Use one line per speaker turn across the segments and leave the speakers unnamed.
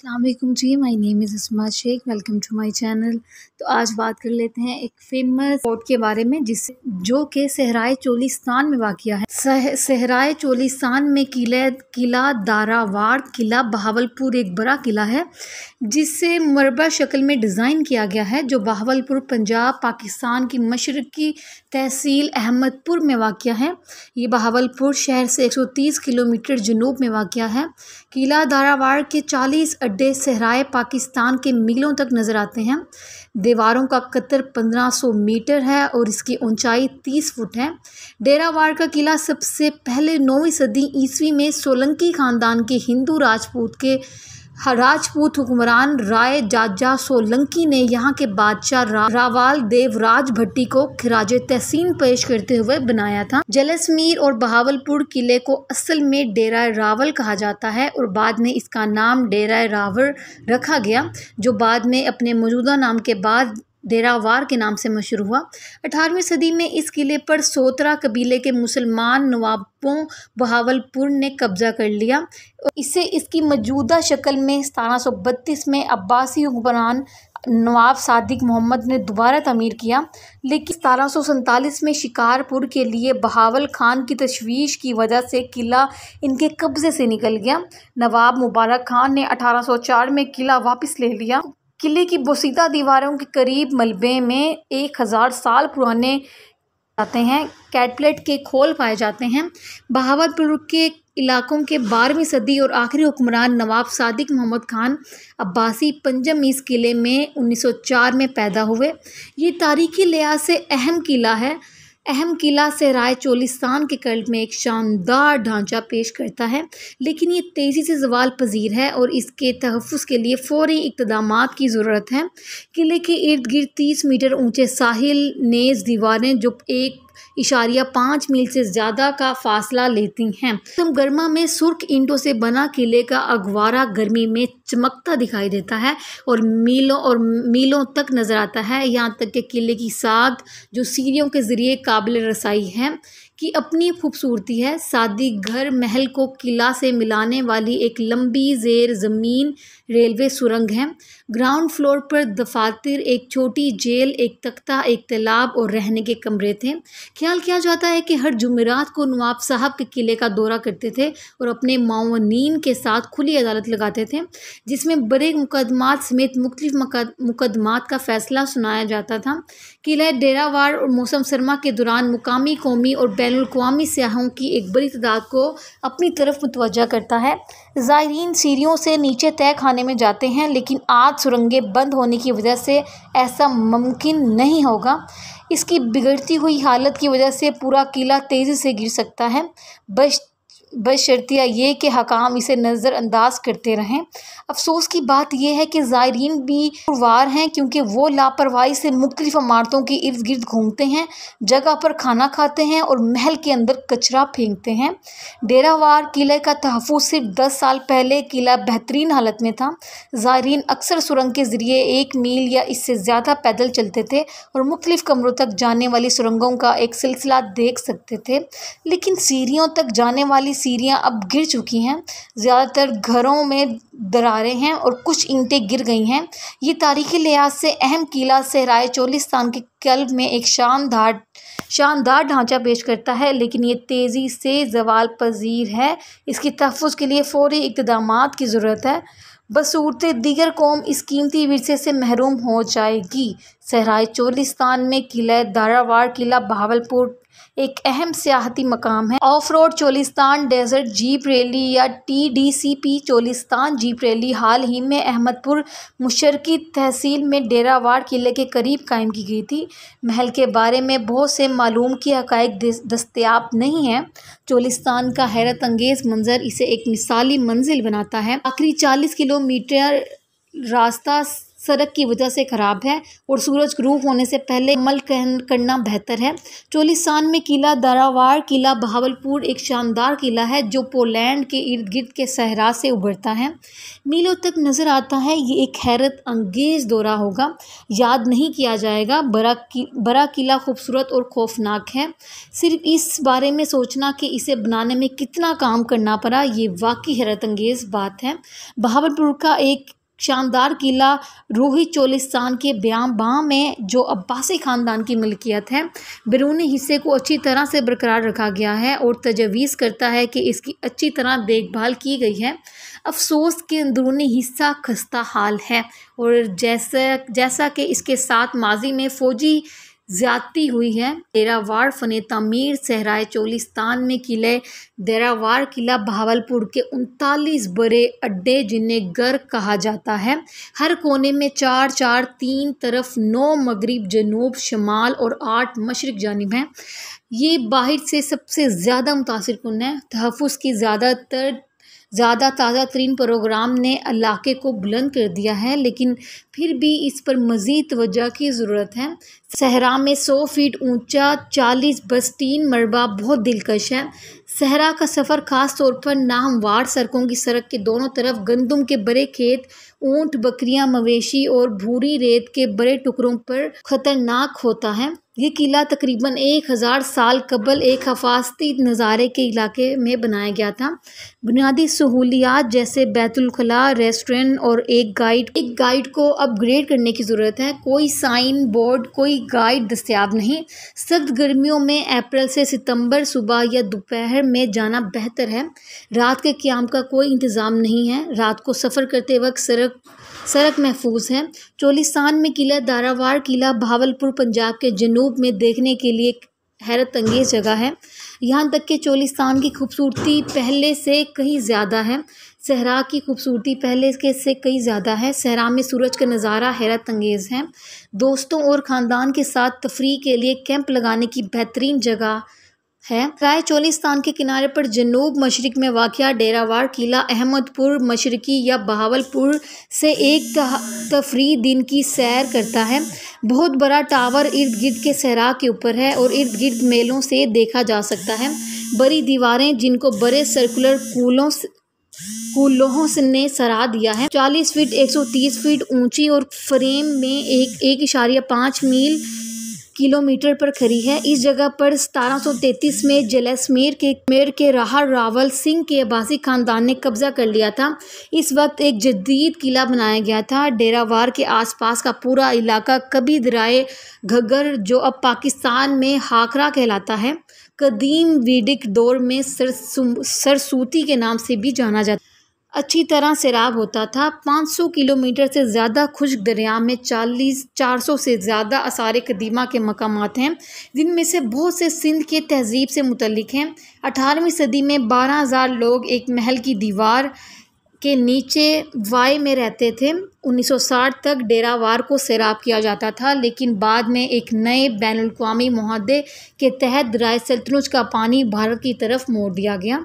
अल्लाम जी my name is Isma Sheikh welcome to my channel तो आज बात कर लेते हैं एक फेमस स्पॉट के बारे में जिस जो कि सहराए चोलिस्तान में वाक़ है सह, सहराए चोलिस्तान में किले किला दारावाड़ किला बहावलपुर एक बड़ा किला है जिसे मरबा शक्ल में डिज़ाइन किया गया है जो बहावलपुर पंजाब पाकिस्तान की मशरकी तहसील अहमदपुर में वाक़ है ये बहावलपुर शहर से तीस किलोमीटर जनूब में वाक़ है किला दारावाड़ के चालीस अड्डे सहराए पाकिस्तान के मीलों तक नज़र आते हैं दीवारों का कतर 1500 मीटर है और इसकी ऊंचाई 30 फुट है डेरावाड़ का किला सबसे पहले नौवीं सदी ईस्वी में सोलंकी ख़ानदान के हिंदू राजपूत के राजपूत हुक्मरान राय जाजा सोलंकी ने यहाँ के बादशाह रा, रावाल देव राज भट्टी को खिराज तहसीन पेश करते हुए बनाया था जलसमीर और बहावलपुर किले को असल में डेरा रावल कहा जाता है और बाद में इसका नाम डेरा रावल रखा गया जो बाद में अपने मौजूदा नाम के बाद डेरावार के नाम से मशहूर हुआ अठारहवीं सदी में इस किले पर सोतरा कबीले के मुसलमान नवाबों बहावलपुर ने कब्जा कर लिया इसे इसकी मौजूदा शक्ल में सतारह में अब्बासी हुक्मरान नवाब सादिक मोहम्मद ने दोबारा तमीर किया लेकिन सतारह में शिकारपुर के लिए बहावल खान की तशवीश की वजह से किला इनके कब्ज़े से निकल गया नवाब मुबारक खान ने 1804 में किला वापस ले लिया किले की बोसीदा दीवारों के करीब मलबे में एक हज़ार साल पुराने जाते हैं कैटलेट के खोल पाए जाते हैं बहावतपुर के इलाकों के बारहवीं सदी और आखिरी हुक्मरान नवाब सादिक मोहम्मद खान अब्बासी पंजम इस किले में 1904 में पैदा हुए ये तारीखी लिहाज से अहम किला है अहम किला राय चोलिस्तान के कल्ट में एक शानदार ढांचा पेश करता है लेकिन ये तेज़ी से जवाल पजीर है और इसके तहफ़ के लिए फ़ौरी इकदाम की ज़रूरत है किले के इर्द गिर्द तीस मीटर ऊंचे साहिल नेज़ दीवारें जो एक इशारिया पाँच मील से ज़्यादा का फासला लेती हैं मौसम गर्मा में सुर्ख ईंटों से बना किले का अगवारा गर्मी में चमकता दिखाई देता है और मीलों और मीलों तक नज़र आता है यहाँ तक कि किले की साग जो सीढ़ियों के ज़रिए काबिल रसाई है की अपनी खूबसूरती है सादी घर महल को किला से मिलाने वाली एक लंबी जेर ज़मीन रेलवे सुरंग है ग्राउंड फ्लोर पर दफातर एक छोटी जेल एक तख्ता एक तालाब और रहने के कमरे थे ख्याल किया जाता है कि हर जुमेरात को नवाब साहब के किले का दौरा करते थे और अपने मावनीन के साथ खुली अदालत लगाते थे जिसमें बड़े मुकदमात समेत मुख्तफ मुकदमात का फ़ैसला सुनाया जाता था किला डेरावार और मौसम सरमा के दौरान मुकामी कौमी और बैल बैन अवी सयाहों की एक बड़ी तादाद को अपनी तरफ मुतवजह करता है ज़ायरीन सीढ़ियों से नीचे तय खाने में जाते हैं लेकिन आज सुरंगें बंद होने की वजह से ऐसा मुमकिन नहीं होगा इसकी बिगड़ती हुई हालत की वजह से पूरा किला तेज़ी से गिर सकता है बश बशर्तिया ये कि हकाम इसे नज़रअंदाज करते रहें अफसोस की बात यह है कि ज़ायरीन भी पुरवार हैं क्योंकि वो लापरवाही से मुख्तलिफ इमारतों के इर्द गिर्द घूमते हैं जगह पर खाना खाते हैं और महल के अंदर कचरा फेंकते हैं डेरावार किले का तहफ़ सिर्फ दस साल पहले किला बेहतरीन हालत में था ज़ायरीन अक्सर सुरंग के ज़रिए एक मील या इससे ज़्यादा पैदल चलते थे और मुख्तलिफ कमरों तक जाने वाली सुरंगों का एक सिलसिला देख सकते थे लेकिन सीढ़ियों तक जाने वाली सीढ़ियाँ अब गिर चुकी हैं ज़्यादातर घरों में दरारें हैं और कुछ ईंटें गिर गई हैं ये तारीख़ी लिहाज से अहम किला सहराय चोलिस्तान के कल्ब में एक शानदार शानदार ढांचा पेश करता है लेकिन ये तेज़ी से जवाल पजीर है इसके तहफ़ के लिए फ़ौरी इकदाम की ज़रूरत है बसूरत दीगर कौम इस कीमती विरसे से महरूम हो जाएगी सहराय चोलिस्तान में किला दारावाड़ किला बहावलपुर एक अहम सियाहती मकाम है off road Cholistan desert jeep rally या T D C P Cholistan jeep rally हाल ही में अहमदपुर मुशरकी तहसील में डेरावाड़ किले के करीब कायम की गई थी महल के बारे में बहुत से मालूम की हक़ दस्तियाब नहीं है चोलिस्तान का हैरत अंगेज़ मंजर इसे एक मिसाली मंजिल बनाता है आखिरी चालीस किलोमीटर रास्ता सड़क की वजह से ख़राब है और सूरज ग्रूप होने से पहले अमल करना बेहतर है चोलिसान में किला दरावार किला बहावलपुर एक शानदार किला है जो पोलैंड के इर्द गिर्द के सहरा से उभरता है मीलों तक नज़र आता है ये एक हैरत अंगेज़ दौरा होगा याद नहीं किया जाएगा बड़ा कि बड़ा किला खूबसूरत और खौफनाक है सिर्फ इस बारे में सोचना कि इसे बनाने में कितना काम करना पड़ा ये वाकई हैरत अंगेज़ बात है बहावलपुर का एक शानदार किला रूही चोलिस्तान के ब्याम बाँ में जो अब्बासी ख़ानदान की मिलकियत है बैरूनी हिस्से को अच्छी तरह से बरकरार रखा गया है और तजवीज़ करता है कि इसकी अच्छी तरह देखभाल की गई है अफसोस के अंदरूनी हिस्सा खस्ता हाल है और जैसा जैसा कि इसके साथ माजी में फ़ौजी ज़्यादती हुई है डेरावाड़ फ़न तमीर सहराए चोलिस्तान में किले देरावार किला भावलपुर के उनतालीस बड़े अड्डे जिन्हें गर कहा जाता है हर कोने में चार चार तीन तरफ नौ मगरब जनूब शमाल और आठ मशरक जानब हैं ये बाहर से सबसे ज़्यादा मुतासर कन है तहफ़ की ज़्यादातर ज़्यादा ताज़ा तरीन प्रोग्राम ने इलाके को बुलंद कर दिया है लेकिन फिर भी इस पर मज़ीद तोजह की ज़रूरत है सहरा में सौ फीट ऊँचा चालीस बस्तीन मरबा बहुत दिलकश है सहरा का सफ़र ख़ास तौर पर नाहमवार सड़कों की सड़क के दोनों तरफ गंदम के बड़े खेत ऊँट बकरियाँ मवेशी और भूरी रेत के बड़े टुकड़ों पर ख़तरनाक होता है ये किला तकरीबन एक हज़ार साल कबल एक हफाती नज़ारे के इलाके में बनाया गया था बुनियादी सहूलियात जैसे बैतुलखला रेस्टोरेंट और एक गाइड एक गाइड को अपग्रेड करने की ज़रूरत है कोई साइन बोर्ड कोई गाइड दस्तियाब नहीं सर्द गर्मियों में अप्रैल से सितंबर सुबह या दोपहर में जाना बेहतर है रात के क्याम का कोई इंतज़ाम नहीं है रात को सफ़र करते वक्त सड़क सड़क महफूज है चोलिसान में किला दारावार किला भावलपुर पंजाब के जनूब में देखने के लिए हैरत अंगेज जगह है यहाँ तक कि चोलिस्तान की खूबसूरती पहले से कहीं ज़्यादा है सहरा की खूबसूरती पहले के से कहीं ज़्यादा है सहरा में सूरज का नज़ारा हैरत अंगेज़ है दोस्तों और ख़ानदान के साथ तफरी के लिए कैंप लगाने की बेहतरीन जगह है राय स्थान के किनारे पर जनूब मशरक में वाक़ डेरावार किला अहमदपुर मशरकी या बहावलपुर से एक तफरी दिन की सैर करता है बहुत बड़ा टावर इर्द गिर्द के सहरा के ऊपर है और इर्द गिर्द मेलों से देखा जा सकता है बड़ी दीवारें जिनको बड़े सर्कुलर कूलों कूलोहों ने सराह दिया है 40 फीट 130 फीट ऊंची और फ्रेम में एक एक इशारिया पाँच मील किलोमीटर पर खड़ी है इस जगह पर सतारह में जलसमेर के मेर के राहर रावल सिंह के अब्बासी खानदान ने कब्जा कर लिया था इस वक्त एक जदीद किला बनाया गया था डेरावार के आसपास का पूरा इलाका कभी दराए घग्गर जो अब पाकिस्तान में हाकरा कहलाता है कदीम वीडिक दौर में सरसूती के नाम से भी जाना जाता अच्छी तरह सैराब होता था 500 किलोमीटर से ज़्यादा खुश्क दरिया में 40 400 से ज़्यादा आसार कदीमा के मकाम हैं जिनमें से बहुत से सिंध के तहजीब से मुतलक हैं अठारहवीं सदी में 12000 लोग एक महल की दीवार के नीचे वाई में रहते थे 1960 तक डेरावार को सैराब किया जाता था लेकिन बाद में एक नए बैन अवी माहदे के तहत राय सल्तनुज का पानी भारत की तरफ मोड़ दिया गया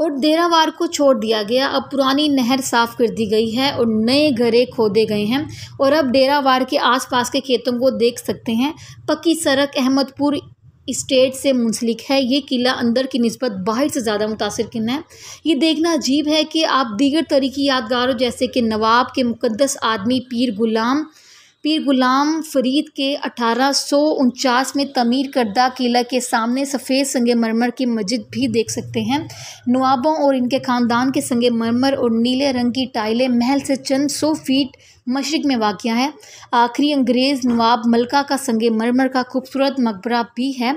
और देरावार को छोड़ दिया गया अब पुरानी नहर साफ कर दी गई है और नए घरे खोदे गए हैं और अब डेरावार के आसपास के खेतों को देख सकते हैं पक्की सड़क अहमदपुर स्टेट से मुंसलिक है ये किला अंदर की नस्बत बाहर से ज़्यादा मुतासर किन है ये देखना अजीब है कि आप दीगर तरीकी यादगारों जैसे कि नवाब के मुकदस आदमी पीर गुलाम पीर ग़ुलाम फ़रीद के अठारह में तमीर करदा किला के सामने सफ़ेद संग मरमर की मस्जिद भी देख सकते हैं नवाबों और इनके ख़ानदान के संग मरमर और नीले रंग की टाइलें महल से चंद सौ फीट मशरक़ में वाक़ है आखिरी अंग्रेज़ नवाब मलका का संग मरमर का खूबसूरत मकबरा भी है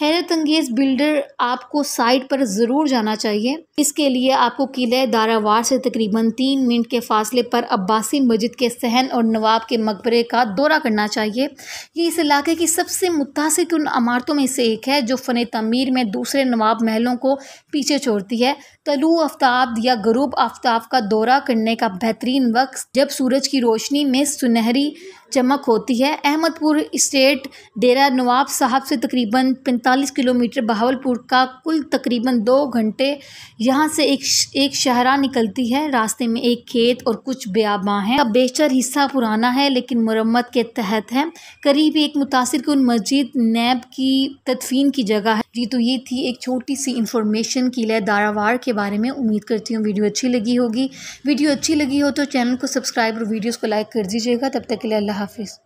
हैरत अंगेज़ बिल्डर आपको साइट पर ज़रूर जाना चाहिए इसके लिए आपको किले दारावार से तकरीबन तीन मिनट के फासले पर अब्बासी मस्जिद के सहन और नवाब के मकबरे का दौरा करना चाहिए ये इस इलाके की सबसे मुतासर उन अमारतों में से एक है जो फ़न तमीर में दूसरे नवाब महलों को पीछे छोड़ती है तलु आफ्ताब या गरूब आफ्ताब का दौरा करने का बेहतरीन वक्त जब सूरज की रोशनी में सुनहरी चमक होती है अहमदपुर स्टेट डेरा नवाब साहब से तकरीबन 45 किलोमीटर बहावलपुर का कुल तकरीबन दो घंटे यहाँ से एक एक शहरा निकलती है रास्ते में एक खेत और कुछ ब्याबा हैं अब बेशतर हिस्सा पुराना है लेकिन मुरम्मत के तहत है करीब एक मुतासर कुल मस्जिद नैब की तदफीन की जगह है जी तो ये थी एक छोटी सी इन्फॉर्मेशन किला दारावार के बारे में उम्मीद करती हूँ वीडियो अच्छी लगी होगी वीडियो अच्छी लगी हो तो चैनल को सब्सक्राइब और वीडियोज़ को लाइक कर दीजिएगा तब तक के लिए अल्लाह हाफिज़